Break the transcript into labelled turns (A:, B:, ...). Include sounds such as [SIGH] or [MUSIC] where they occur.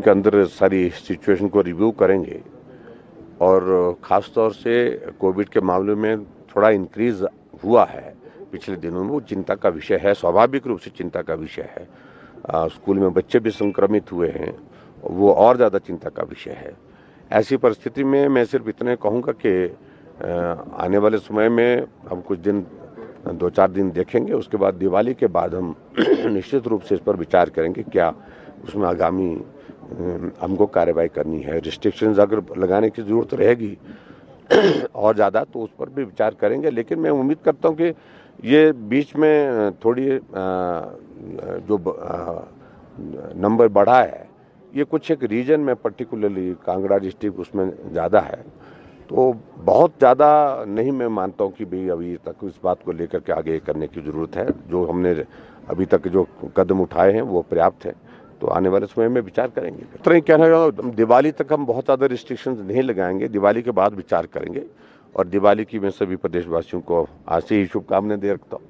A: के अंदर सारी सिचुएशन को रिव्यू करेंगे और ख़ास तौर से कोविड के मामले में थोड़ा इंक्रीज हुआ है पिछले दिनों में वो चिंता का विषय है स्वाभाविक रूप से चिंता का विषय है आ, स्कूल में बच्चे भी संक्रमित हुए हैं वो और ज़्यादा चिंता का विषय है ऐसी परिस्थिति में मैं सिर्फ इतने कहूँगा कि आने वाले समय में हम कुछ दिन दो चार दिन देखेंगे उसके बाद दिवाली के बाद हम [CLEARS THROAT] निश्चित रूप से इस पर विचार करेंगे क्या उसमें आगामी हमको कार्रवाई करनी है रिस्ट्रिक्शंस अगर लगाने की ज़रूरत रहेगी [CLEARS THROAT] और ज़्यादा तो उस पर भी विचार करेंगे लेकिन मैं उम्मीद करता हूँ कि ये बीच में थोड़ी जो नंबर बढ़ा है ये कुछ एक रीजन में पर्टिकुलरली कांगड़ा डिस्ट्रिक्ट उसमें ज़्यादा है तो बहुत ज़्यादा नहीं मैं मानता हूँ कि भाई अभी तक इस बात को लेकर के आगे करने की ज़रूरत है जो हमने अभी तक जो कदम उठाए हैं वो पर्याप्त हैं तो आने वाले समय में विचार करेंगे तरह ही कहना चाहता हूँ दिवाली तक हम बहुत ज़्यादा रिस्ट्रिक्शन नहीं लगाएंगे दिवाली के बाद विचार करेंगे और दिवाली की मैं सभी प्रदेशवासियों को आज से ही शुभकामनाएं दे रखता हूँ